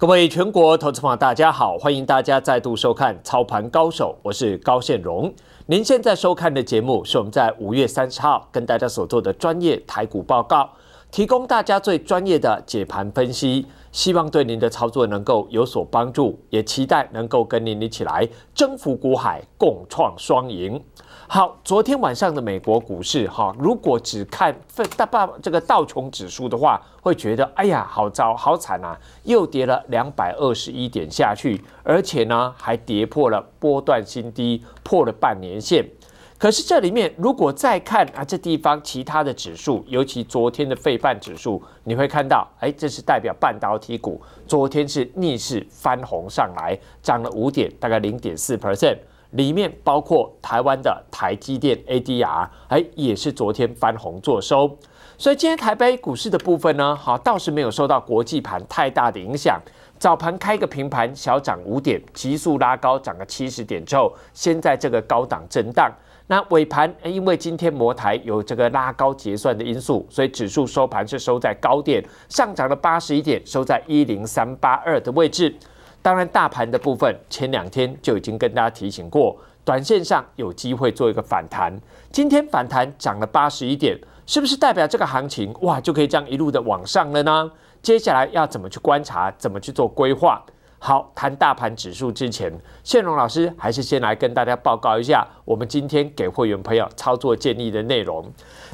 各位全国投资友，大家好！欢迎大家再度收看《操盘高手》，我是高现荣。您现在收看的节目是我们在五月三十号跟大家所做的专业台股报告，提供大家最专业的解盘分析，希望对您的操作能够有所帮助，也期待能够跟您一起来征服股海，共创双赢。好，昨天晚上的美国股市，哈，如果只看大爸这个道琼指数的话，会觉得，哎呀，好糟，好惨啊，又跌了两百二十一点下去，而且呢，还跌破了波段新低，破了半年线。可是这里面如果再看啊，这地方其他的指数，尤其昨天的费半指数，你会看到，哎，这是代表半导体股，昨天是逆势翻红上来，涨了五点，大概零点四 percent。里面包括台湾的台积电 ADR，哎，也是昨天翻红作收，所以今天台北股市的部分呢，好倒是没有受到国际盘太大的影响。早盘开个平盘，小涨五点，急速拉高，涨个七十点之后，先在这个高档震荡。那尾盘因为今天摩台有这个拉高结算的因素，所以指数收盘是收在高点，上涨了八十一点，收在一零三八二的位置。当然，大盘的部分前两天就已经跟大家提醒过，短线上有机会做一个反弹。今天反弹涨了八十一点，是不是代表这个行情哇就可以这样一路的往上了呢？接下来要怎么去观察，怎么去做规划？好，谈大盘指数之前，宪荣老师还是先来跟大家报告一下，我们今天给会员朋友操作建议的内容。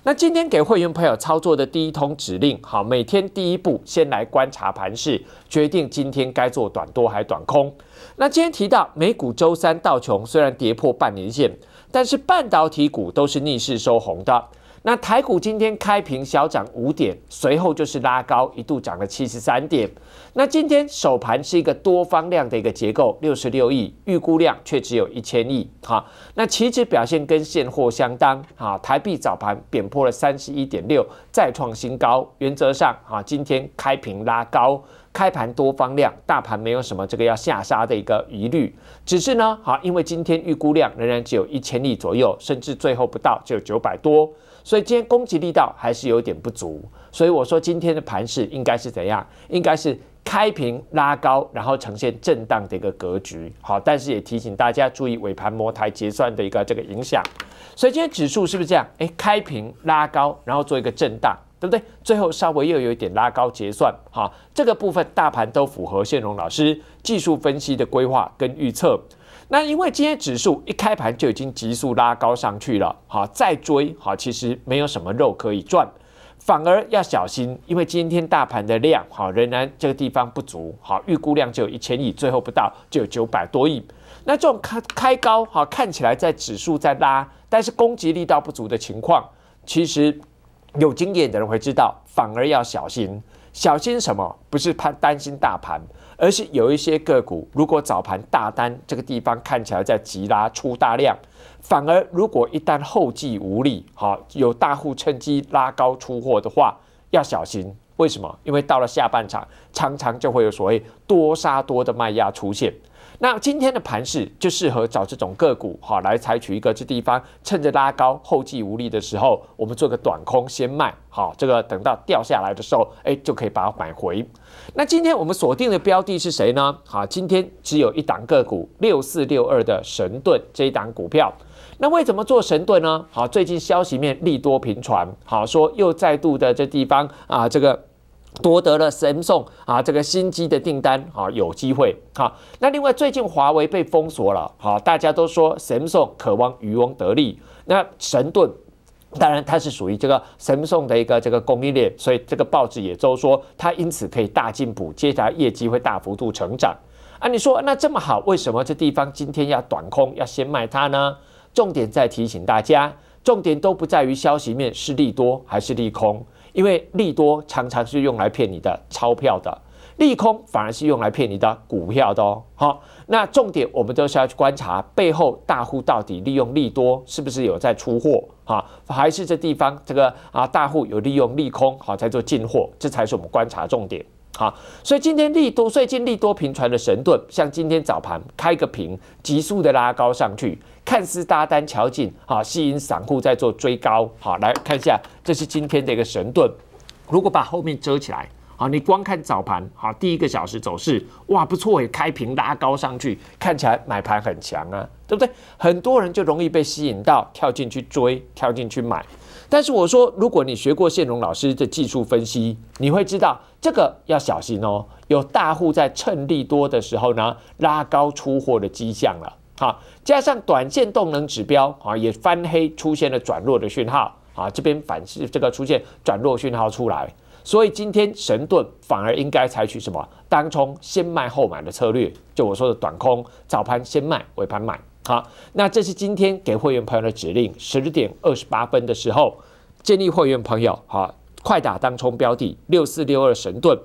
那今天给会员朋友操作的第一通指令，好，每天第一步先来观察盘势，决定今天该做短多还短空。那今天提到美股周三倒琼虽然跌破半年线，但是半导体股都是逆势收红的。那台股今天开平小涨五点，随后就是拉高，一度涨了七十三点。那今天首盘是一个多方量的一个结构，六十六亿，预估量却只有一千亿。好，那期指表现跟现货相当。好，台币早盘贬破了三十一点六，再创新高。原则上，啊，今天开平拉高。开盘多方量，大盘没有什么这个要下杀的一个疑虑，只是呢，好，因为今天预估量仍然只有一千亿左右，甚至最后不到，只有九百多，所以今天攻击力道还是有点不足，所以我说今天的盘势应该是怎样？应该是开平拉高，然后呈现震荡的一个格局，好，但是也提醒大家注意尾盘模台结算的一个这个影响，所以今天指数是不是这样？哎，开平拉高，然后做一个震荡。对不对？最后稍微又有一点拉高结算，哈，这个部分大盘都符合谢荣老师技术分析的规划跟预测。那因为今天指数一开盘就已经急速拉高上去了，哈，再追，哈，其实没有什么肉可以赚，反而要小心，因为今天大盘的量，哈，仍然这个地方不足，好，预估量就有一千亿，最后不到就有九百多亿。那这种开开高，哈，看起来在指数在拉，但是攻击力道不足的情况，其实。有经验的人会知道，反而要小心。小心什么？不是怕担心大盘，而是有一些个股，如果早盘大单这个地方看起来在急拉出大量，反而如果一旦后继无力，哈，有大户趁机拉高出货的话，要小心。为什么？因为到了下半场，常常就会有所谓多杀多的卖压出现。那今天的盘势就适合找这种个股哈，来采取一个这地方趁着拉高后继无力的时候，我们做个短空先卖好，这个等到掉下来的时候，哎，就可以把它买回。那今天我们锁定的标的是谁呢？好，今天只有一档个股六四六二的神盾这一档股票。那为什么做神盾呢？好，最近消息面利多频传，好说又再度的这地方啊，这个。夺得了神送啊，这个新机的订单啊，有机会。好，那另外最近华为被封锁了，好，大家都说神送渴望渔翁得利。那神盾当然它是属于这个神送的一个这个供应链，所以这个报纸也都说它因此可以大进步，接下来业绩会大幅度成长。啊，你说那这么好，为什么这地方今天要短空，要先卖它呢？重点在提醒大家，重点都不在于消息面是利多还是利空。因为利多常常是用来骗你的钞票的，利空反而是用来骗你的股票的哦。好，那重点我们都是要去观察背后大户到底利用利多是不是有在出货，哈，还是这地方这个啊大户有利用利空好在做进货，这才是我们观察重点。好，所以今天利多，最近利多平传的神盾，像今天早盘开个平，急速的拉高上去，看似大单抢进，好吸引散户在做追高。好，来看一下，这是今天的一个神盾。如果把后面遮起来，好，你光看早盘，好第一个小时走势，哇不错，开平拉高上去，看起来买盘很强啊，对不对？很多人就容易被吸引到跳进去追，跳进去买。但是我说，如果你学过谢荣老师的技术分析，你会知道这个要小心哦。有大户在趁利多的时候呢，拉高出货的迹象了。好，加上短线动能指标啊，也翻黑，出现了转弱的讯号啊。这边反是这个出现转弱讯号出来，所以今天神盾反而应该采取什么？当空先卖后买的策略，就我说的短空，早盘先卖，尾盘买。好，那这是今天给会员朋友的指令，十点二十八分的时候，建立会员朋友，好，快打当冲标的六四六二神盾，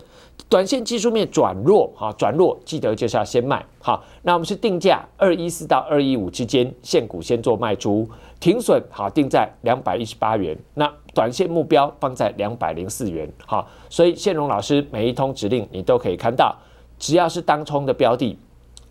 短线技术面转弱，哈，转弱记得就是要先卖，好，那我们是定价二一四到二一五之间，现股先做卖出，停损好定在两百一十八元，那短线目标放在两百零四元，好，所以线荣老师每一通指令你都可以看到，只要是当冲的标的。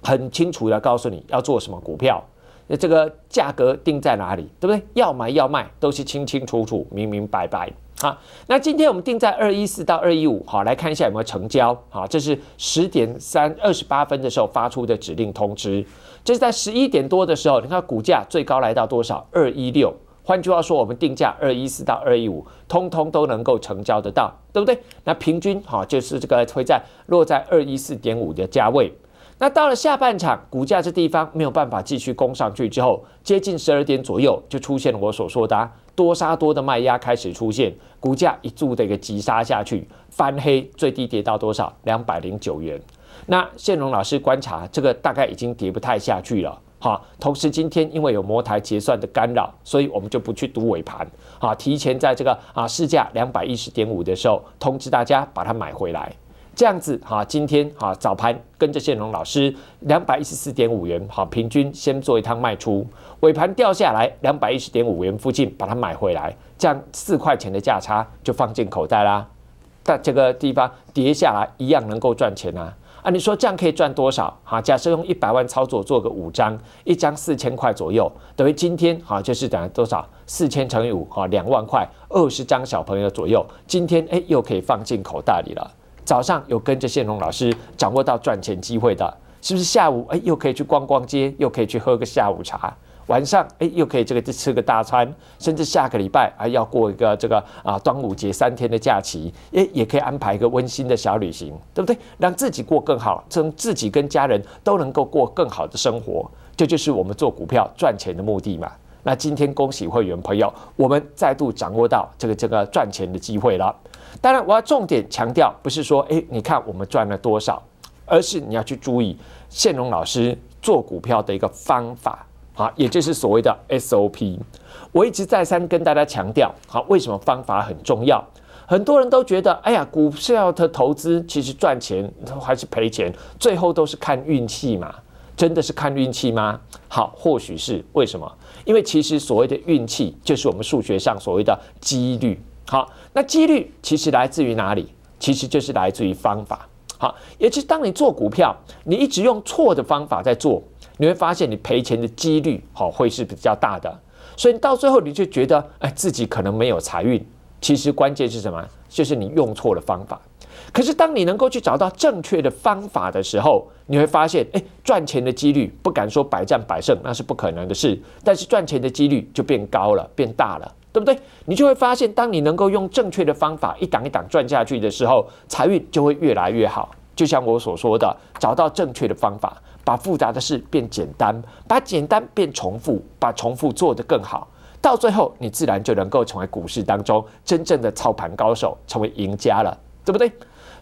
很清楚的告诉你要做什么股票，那这个价格定在哪里，对不对？要买要卖都是清清楚楚、明明白白。好，那今天我们定在二一四到二一五，好来看一下有没有成交。好，这是十点三二十八分的时候发出的指令通知。这是在十一点多的时候，你看股价最高来到多少？二一六。换句话说，我们定价二一四到二一五，通通都能够成交得到，对不对？那平均好，就是这个会在落在二一四点五的价位。那到了下半场，股价这地方没有办法继续攻上去之后，接近十二点左右就出现了我所说的多杀多的卖压开始出现，股价一柱的一个急杀下去，翻黑，最低跌到多少？两百零九元。那谢龙老师观察，这个大概已经跌不太下去了，哈。同时今天因为有摩台结算的干扰，所以我们就不去赌尾盘，好，提前在这个啊市价两百一十点五的时候通知大家把它买回来。这样子哈，今天哈早盘跟着建龙老师两百一十四点五元，好平均先做一趟卖出，尾盘掉下来两百一十点五元附近把它买回来，这样四块钱的价差就放进口袋啦。但这个地方跌下来一样能够赚钱啊！啊，你说这样可以赚多少？哈，假设用一百万操作做个五张，一张四千块左右，等于今天哈就是等于多少？四千乘以五哈两万块，二十张小朋友左右，今天哎又可以放进口袋里了。早上有跟着宪荣老师掌握到赚钱机会的，是不是下午哎又可以去逛逛街，又可以去喝个下午茶，晚上哎又可以这个去吃个大餐，甚至下个礼拜啊要过一个这个啊端午节三天的假期，诶，也可以安排一个温馨的小旅行，对不对？让自己过更好，让自己跟家人都能够过更好的生活，这就是我们做股票赚钱的目的嘛。那今天恭喜会员朋友，我们再度掌握到这个这个赚钱的机会了。当然，我要重点强调，不是说哎，你看我们赚了多少，而是你要去注意宪荣老师做股票的一个方法啊，也就是所谓的 SOP。我一直再三跟大家强调，好，为什么方法很重要？很多人都觉得，哎呀，股票的投资其实赚钱还是赔钱，最后都是看运气嘛。真的是看运气吗？好，或许是为什么？因为其实所谓的运气，就是我们数学上所谓的几率。好，那几率其实来自于哪里？其实就是来自于方法。好，也就是当你做股票，你一直用错的方法在做，你会发现你赔钱的几率好会是比较大的。所以到最后你就觉得，哎，自己可能没有财运。其实关键是什么？就是你用错了方法。可是，当你能够去找到正确的方法的时候，你会发现，哎，赚钱的几率不敢说百战百胜，那是不可能的事。但是赚钱的几率就变高了，变大了，对不对？你就会发现，当你能够用正确的方法一档一档赚下去的时候，财运就会越来越好。就像我所说的，找到正确的方法，把复杂的事变简单，把简单变重复，把重复做得更好，到最后你自然就能够成为股市当中真正的操盘高手，成为赢家了，对不对？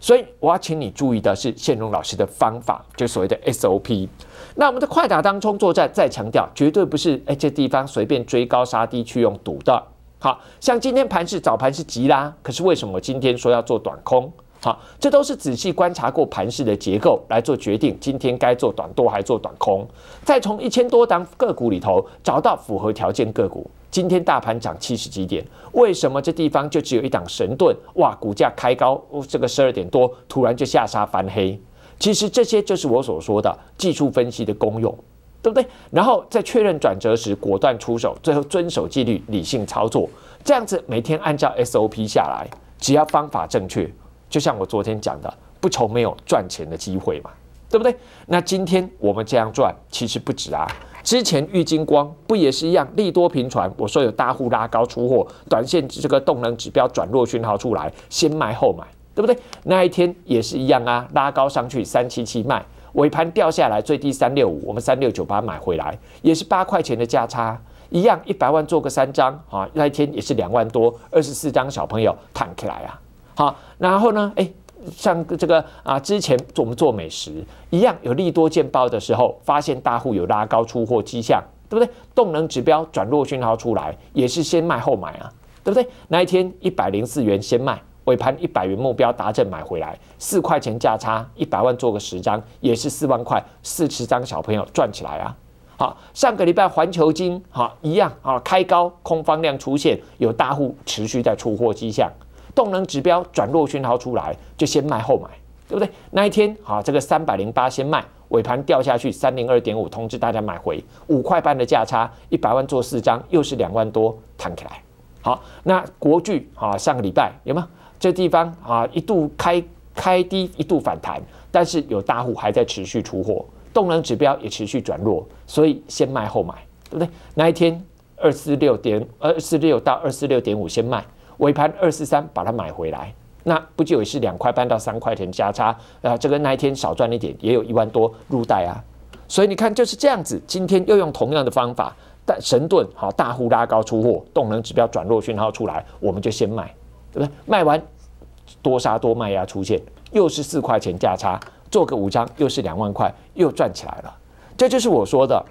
所以我要请你注意的是，线荣老师的方法，就所谓的 SOP。那我们的快打当中作战，再强调，绝对不是哎这地方随便追高杀低去用赌的。好像今天盘市早盘是急拉，可是为什么今天说要做短空？好，这都是仔细观察过盘势的结构来做决定，今天该做短多还做短空，再从一千多单个股里头找到符合条件个股。今天大盘涨七十几点，为什么这地方就只有一档神盾？哇，股价开高，这个十二点多，突然就下杀翻黑。其实这些就是我所说的技术分析的功用，对不对？然后在确认转折时果断出手，最后遵守纪律，理性操作，这样子每天按照 SOP 下来，只要方法正确，就像我昨天讲的，不愁没有赚钱的机会嘛，对不对？那今天我们这样赚，其实不止啊。之前玉金光不也是一样，利多频传，我说有大户拉高出货，短线这个动能指标转弱讯号出来，先卖后买，对不对？那一天也是一样啊，拉高上去三七七卖，尾盘掉下来最低三六五，我们三六九八买回来，也是八块钱的价差，一样一百万做个三张啊，那一天也是两万多，二十四张小朋友躺起来啊，好，然后呢，哎。像这个啊，之前我们做美食一样，有利多见报的时候，发现大户有拉高出货迹象，对不对？动能指标转弱讯号出来，也是先卖后买啊，对不对？那一天一百零四元先卖，尾盘一百元目标达成买回来，四块钱价差，一百万做个十张，也是四万块，四十张小朋友赚起来啊！好，上个礼拜环球金哈一样啊，开高，空方量出现，有大户持续在出货迹象。动能指标转弱讯号出来，就先卖后买，对不对？那一天，好，这个三百零八先卖，尾盘掉下去三零二点五，通知大家买回五块半的价差，一百万做四张，又是两万多弹起来。好，那国巨啊，上个礼拜有吗？这地方啊，一度开开低，一度反弹，但是有大户还在持续出货，动能指标也持续转弱，所以先卖后买，对不对？那一天二四六点，二四六到二四六点五先卖。尾盘二四三把它买回来，那不就也是两块半到三块钱价差？啊，这个那一天少赚一点，也有一万多入袋啊。所以你看就是这样子，今天又用同样的方法，但神盾好大户拉高出货，动能指标转弱讯号出来，我们就先卖，对不对？卖完多杀多卖压出现，又是四块钱价差，做个五张，又是两万块，又赚起来了。这就是我说的，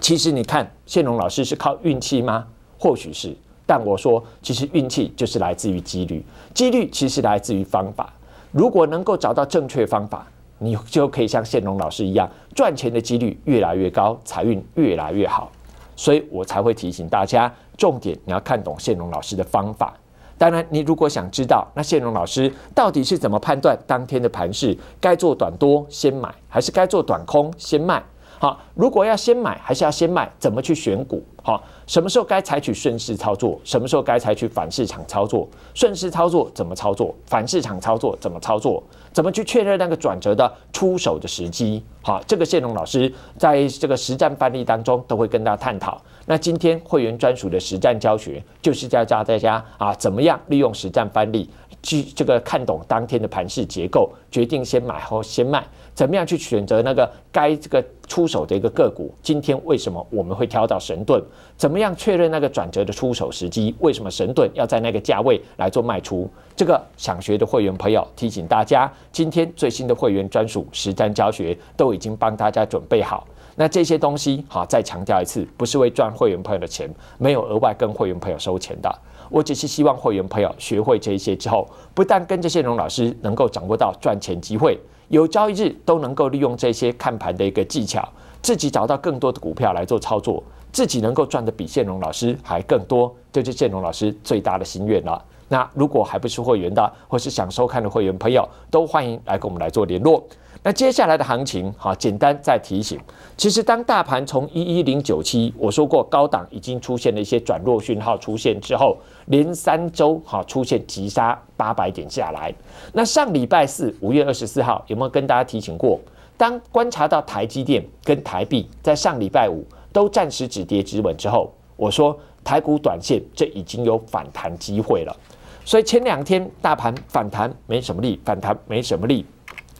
其实你看谢龙老师是靠运气吗？或许是。但我说，其实运气就是来自于几率，几率其实来自于方法。如果能够找到正确方法，你就可以像谢龙老师一样，赚钱的几率越来越高，财运越来越好。所以我才会提醒大家，重点你要看懂谢龙老师的方法。当然，你如果想知道，那谢龙老师到底是怎么判断当天的盘势，该做短多先买，还是该做短空先卖？好，如果要先买，还是要先卖？怎么去选股？好，什么时候该采取顺势操作，什么时候该采取反市场操作？顺势操作怎么操作？反市场操作怎么操作？怎么去确认那个转折的出手的时机？好，这个谢龙老师在这个实战范例当中都会跟大家探讨。那今天会员专属的实战教学，就是教教大家啊，怎么样利用实战范例。去这个看懂当天的盘势结构，决定先买或先卖，怎么样去选择那个该这个出手的一个个股？今天为什么我们会挑到神盾？怎么样确认那个转折的出手时机？为什么神盾要在那个价位来做卖出？这个想学的会员朋友提醒大家，今天最新的会员专属实战教学都已经帮大家准备好。那这些东西，好，再强调一次，不是为赚会员朋友的钱，没有额外跟会员朋友收钱的。我只是希望会员朋友学会这一些之后，不但跟着些荣老师能够掌握到赚钱机会，有朝一日都能够利用这些看盘的一个技巧，自己找到更多的股票来做操作，自己能够赚的比建荣老师还更多，这是建荣老师最大的心愿了。那如果还不是会员的，或是想收看的会员朋友，都欢迎来跟我们来做联络。那接下来的行情，哈，简单再提醒，其实当大盘从一一零九七，我说过高档已经出现了一些转弱讯号出现之后，连三周哈出现急杀八百点下来。那上礼拜四五月二十四号有没有跟大家提醒过？当观察到台积电跟台币在上礼拜五都暂时止跌止稳之后，我说台股短线这已经有反弹机会了。所以前两天大盘反弹没什么力，反弹没什么力。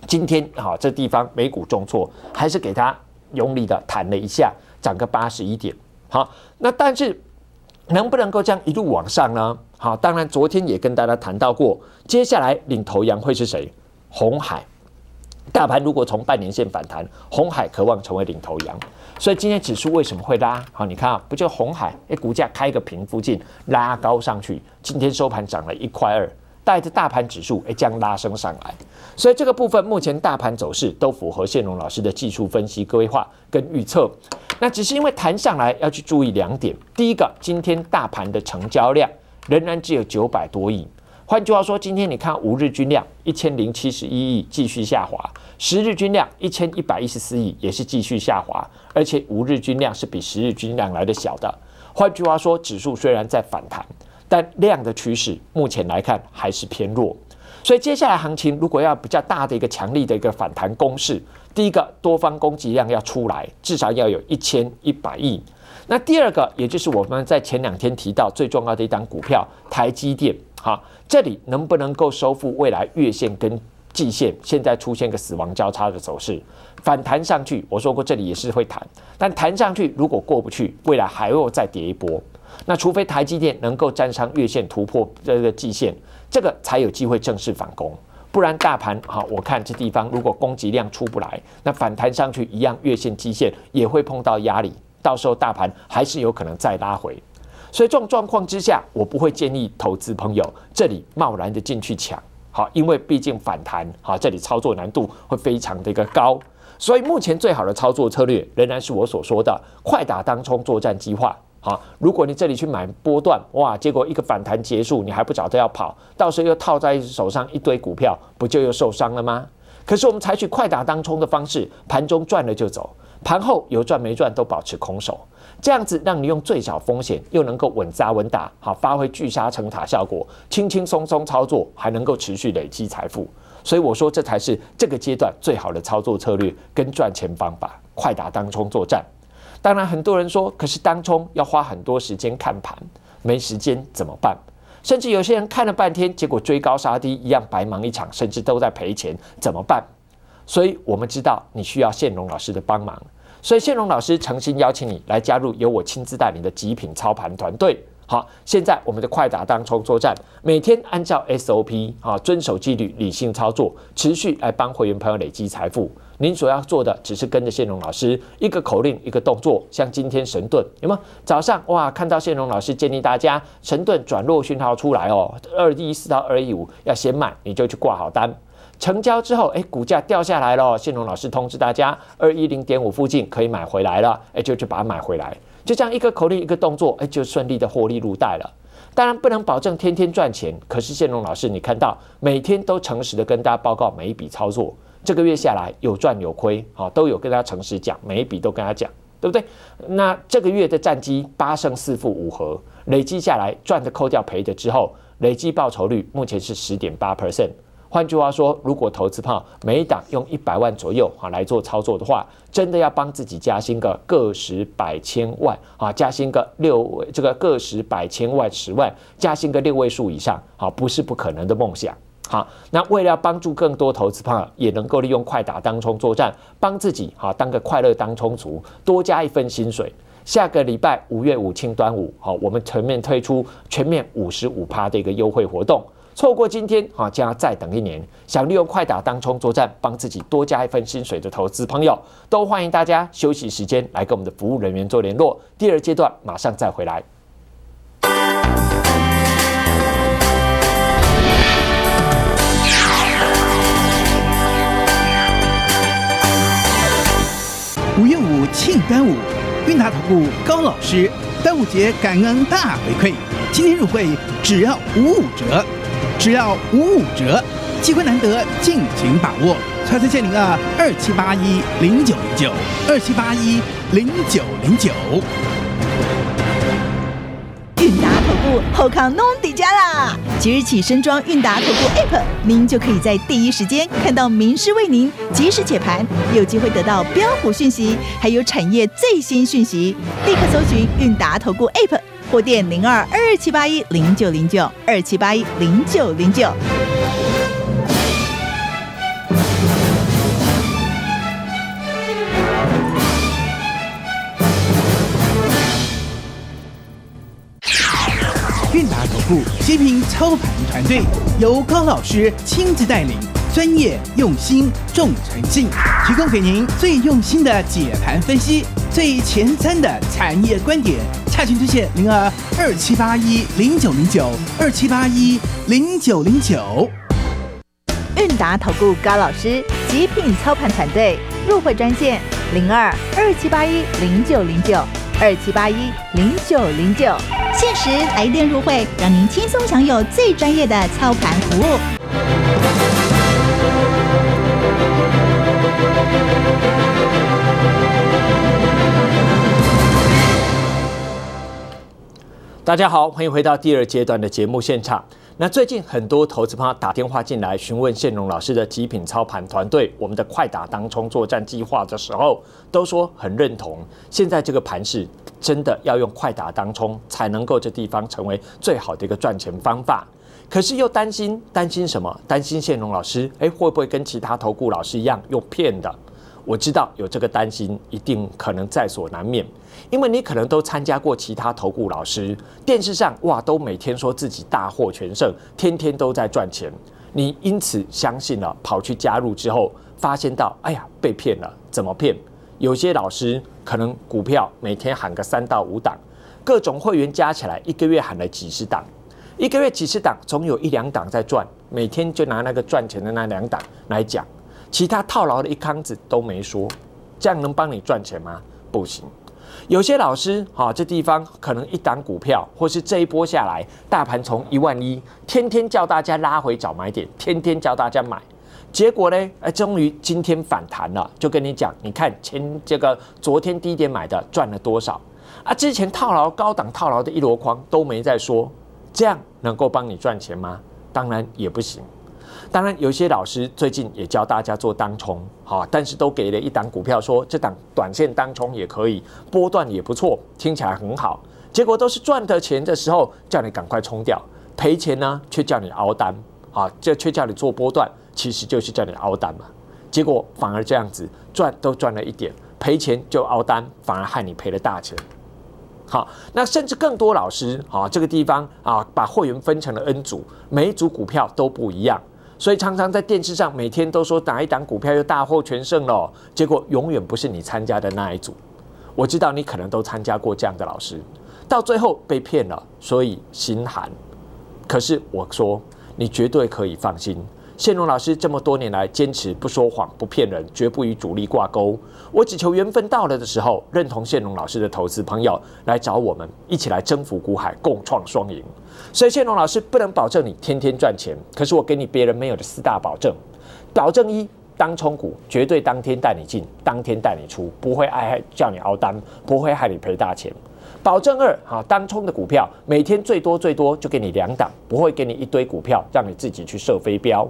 今天哈这地方美股重挫，还是给它用力的弹了一下，涨个八十一点。好，那但是能不能够这样一路往上呢？好，当然昨天也跟大家谈到过，接下来领头羊会是谁？红海。大盘如果从半年线反弹，红海渴望成为领头羊，所以今天指数为什么会拉？好，你看啊，不就红海？哎，股价开个平附近拉高上去，今天收盘涨了一块二，带着大盘指数哎将拉升上来。所以这个部分目前大盘走势都符合谢荣老师的技术分析规划跟预测。那只是因为谈上来要去注意两点，第一个，今天大盘的成交量仍然只有九百多亿。换句话说，今天你看五日均量一千零七十一亿，继续下滑；十日均量一千一百一十四亿，也是继续下滑。而且五日均量是比十日均量来的小的。换句话说，指数虽然在反弹，但量的趋势目前来看还是偏弱。所以接下来行情如果要比较大的一个强力的一个反弹攻势，第一个多方攻击量要出来，至少要有一千一百亿。那第二个，也就是我们在前两天提到最重要的一张股票——台积电。好，这里能不能够收复未来月线跟季线？现在出现个死亡交叉的走势，反弹上去，我说过这里也是会弹，但弹上去如果过不去，未来还会再跌一波。那除非台积电能够站上月线突破这个季线，这个才有机会正式反攻。不然大盘好，我看这地方如果供给量出不来，那反弹上去一样月线、季线也会碰到压力，到时候大盘还是有可能再拉回。所以这种状况之下，我不会建议投资朋友这里贸然的进去抢，好，因为毕竟反弹，好，这里操作难度会非常的一个高。所以目前最好的操作策略仍然是我所说的快打当冲作战计划。好，如果你这里去买波段，哇，结果一个反弹结束，你还不早都要跑，到时候又套在手上一堆股票，不就又受伤了吗？可是我们采取快打当冲的方式，盘中赚了就走，盘后有赚没赚都保持空手。这样子让你用最小风险又能够稳扎稳打，好发挥聚沙成塔效果，轻轻松松操作还能够持续累积财富，所以我说这才是这个阶段最好的操作策略跟赚钱方法，快打当冲作战。当然很多人说，可是当冲要花很多时间看盘，没时间怎么办？甚至有些人看了半天，结果追高杀低一样白忙一场，甚至都在赔钱，怎么办？所以我们知道你需要谢龙老师的帮忙。所以，谢荣老师诚心邀请你来加入由我亲自带领的极品操盘团队。好，现在我们的快打单操作战，每天按照 SOP 啊，遵守纪律，理性操作，持续来帮会员朋友累积财富。您所要做的只是跟着谢荣老师一个口令一个动作。像今天神盾，有吗？早上哇，看到谢荣老师建议大家神盾转弱讯号出来哦，二一四到二一五要先买，你就去挂好单。成交之后，哎，股价掉下来了。建龙老师通知大家，二一零点五附近可以买回来了。哎，就去把买回来，就这样一个口令，一个动作，哎，就顺利的获利入袋了。当然不能保证天天赚钱，可是建龙老师，你看到每天都诚实的跟大家报告每一笔操作。这个月下来有赚有亏，好，都有跟大家诚实讲，每一笔都跟他讲，对不对？那这个月的战绩八胜四负五和，累计下来赚的扣掉赔的之后，累计报酬率目前是十点八 percent。换句话说，如果投资胖每档用一百万左右啊来做操作的话，真的要帮自己加薪个个十百千万啊，加薪个六这个个十百千万十万，加薪个六位数以上啊，不是不可能的梦想。好，那为了帮助更多投资胖也能够利用快打当冲作战，帮自己好当个快乐当冲族，多加一份薪水。下个礼拜五月五清端午，好，我们全面推出全面五十五趴的一个优惠活动。错过今天啊，将要再等一年。想利用快打当冲作战，帮自己多加一份薪水的投资朋友，都欢迎大家休息时间来跟我们的服务人员做联络。第二阶段马上再回来。五月五，庆端午，韵达投顾高老师，端午节感恩大回馈，今天入会只要五五折。只要五五折，机会难得，尽情把握！川森建您了二七八一零九零九二七八一零九零九。韵达投顾，后康弄底家啦！即日起申装韵达投顾 App，您就可以在第一时间看到名师为您及时解盘，有机会得到标普讯息，还有产业最新讯息。立刻搜寻韵达投顾 App。货电零二二七八一零九零九二七八一零九零九。韵达总部，极品操盘团队，由高老师亲自带领，专业、用心、重诚信，提供给您最用心的解盘分析，最前瞻的产业观点。泰群专线零二二七八一零九零九二七八一零九零九，韵达投顾高老师，极品操盘团队入会专线零二二七八一零九零九二七八一零九零九，限时来电入会，让您轻松享有最专业的操盘服务。大家好，欢迎回到第二阶段的节目现场。那最近很多投资方打电话进来询问线荣老师的极品操盘团队，我们的快打当冲作战计划的时候，都说很认同。现在这个盘是真的要用快打当冲才能够这地方成为最好的一个赚钱方法，可是又担心担心什么？担心线荣老师哎会不会跟其他投顾老师一样用骗的？我知道有这个担心，一定可能在所难免，因为你可能都参加过其他投顾老师，电视上哇都每天说自己大获全胜，天天都在赚钱，你因此相信了，跑去加入之后，发现到，哎呀被骗了，怎么骗？有些老师可能股票每天喊个三到五档，各种会员加起来一个月喊了几十档，一个月几十档，总有一两档在赚，每天就拿那个赚钱的那两档来讲。其他套牢的一筐子都没说，这样能帮你赚钱吗？不行。有些老师，哈，这地方可能一档股票，或是这一波下来，大盘从一万一，天天叫大家拉回找买点，天天叫大家买，结果呢，哎，终于今天反弹了，就跟你讲，你看前这个昨天低点买的赚了多少啊？之前套牢高档套牢的一箩筐都没再说，这样能够帮你赚钱吗？当然也不行。当然，有些老师最近也教大家做单冲，哈，但是都给了一档股票，说这档短线单冲也可以，波段也不错，听起来很好。结果都是赚的钱的时候叫你赶快冲掉，赔钱呢却叫你熬单，啊，这却叫你做波段，其实就是叫你熬单嘛。结果反而这样子，赚都赚了一点，赔钱就熬单，反而害你赔了大钱。好，那甚至更多老师，啊，这个地方啊，把会员分成了 N 组，每一组股票都不一样。所以常常在电视上每天都说哪一档股票又大获全胜了，结果永远不是你参加的那一组。我知道你可能都参加过这样的老师，到最后被骗了，所以心寒。可是我说，你绝对可以放心。谢龙老师这么多年来坚持不说谎、不骗人，绝不与主力挂钩。我只求缘分到了的时候，认同谢龙老师的投资朋友来找我们，一起来征服股海，共创双赢。所以谢龙老师不能保证你天天赚钱，可是我给你别人没有的四大保证：保证一，当冲股绝对当天带你进，当天带你出，不会爱叫你熬单，不会害你赔大钱。保证二，哈当冲的股票每天最多最多就给你两档，不会给你一堆股票让你自己去射飞镖。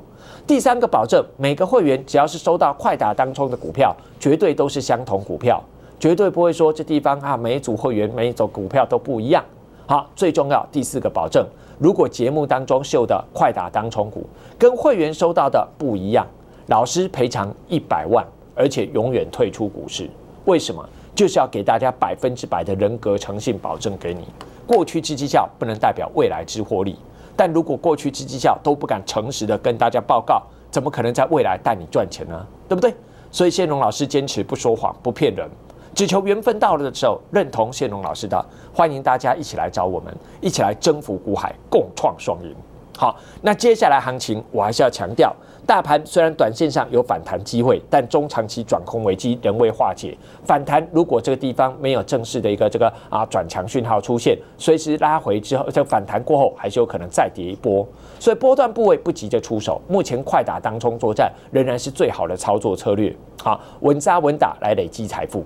第三个保证，每个会员只要是收到快打当冲的股票，绝对都是相同股票，绝对不会说这地方啊每一组会员每一组股票都不一样。好，最重要第四个保证，如果节目当中秀的快打当冲股跟会员收到的不一样，老师赔偿一百万，而且永远退出股市。为什么？就是要给大家百分之百的人格诚信保证给你。过去之绩效不能代表未来之获利，但如果过去之绩效都不敢诚实的跟大家报告，怎么可能在未来带你赚钱呢？对不对？所以谢龙老师坚持不说谎、不骗人，只求缘分到了的时候认同谢龙老师的，欢迎大家一起来找我们，一起来征服股海，共创双赢。好，那接下来行情我还是要强调，大盘虽然短线上有反弹机会，但中长期转空危机仍未化解。反弹如果这个地方没有正式的一个这个啊转强讯号出现，随时拉回之后，这反弹过后还是有可能再跌一波。所以波段部位不急着出手，目前快打当中作战仍然是最好的操作策略。好，稳扎稳打来累积财富。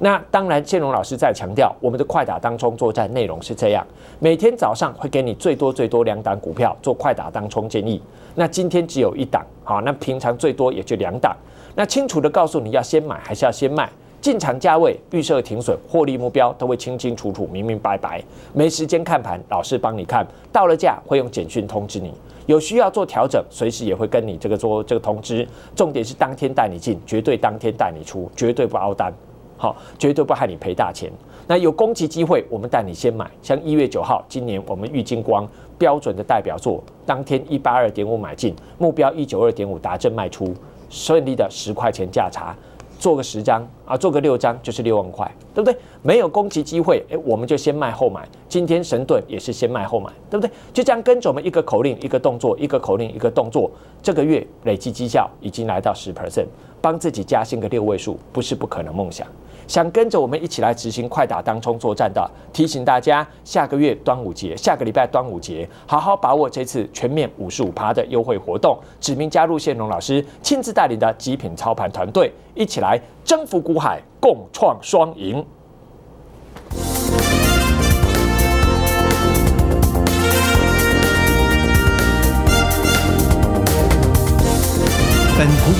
那当然，建荣老师在强调我们的快打当中作战内容是这样：每天早上会给你最多最多两档股票做快打当中建议。那今天只有一档，好，那平常最多也就两档。那清楚的告诉你要先买还是要先卖，进场价位、预设停损、获利目标都会清清楚楚、明明白白。没时间看盘，老师帮你看，到了价会用简讯通知你。有需要做调整，随时也会跟你这个做这个通知。重点是当天带你进，绝对当天带你出，绝对不凹单。好，绝对不害你赔大钱。那有攻击机会，我们带你先买。像一月九号，今年我们玉金光标准的代表作，当天一八二点五买进，目标一九二点五达正卖出，顺利的十块钱价差，做个十张啊，做个六张就是六万块，对不对？没有攻击机会，哎，我们就先卖后买。今天神盾也是先卖后买，对不对？就这样跟着我们一个口令一个动作，一个口令一个动作，这个月累计绩效已经来到十 percent，帮自己加薪个六位数不是不可能梦想。想跟着我们一起来执行快打当冲作战的，提醒大家，下个月端午节，下个礼拜端午节，好好把握这次全面五十五趴的优惠活动，指名加入谢龙老师亲自带领的极品操盘团队，一起来征服股海，共创双赢。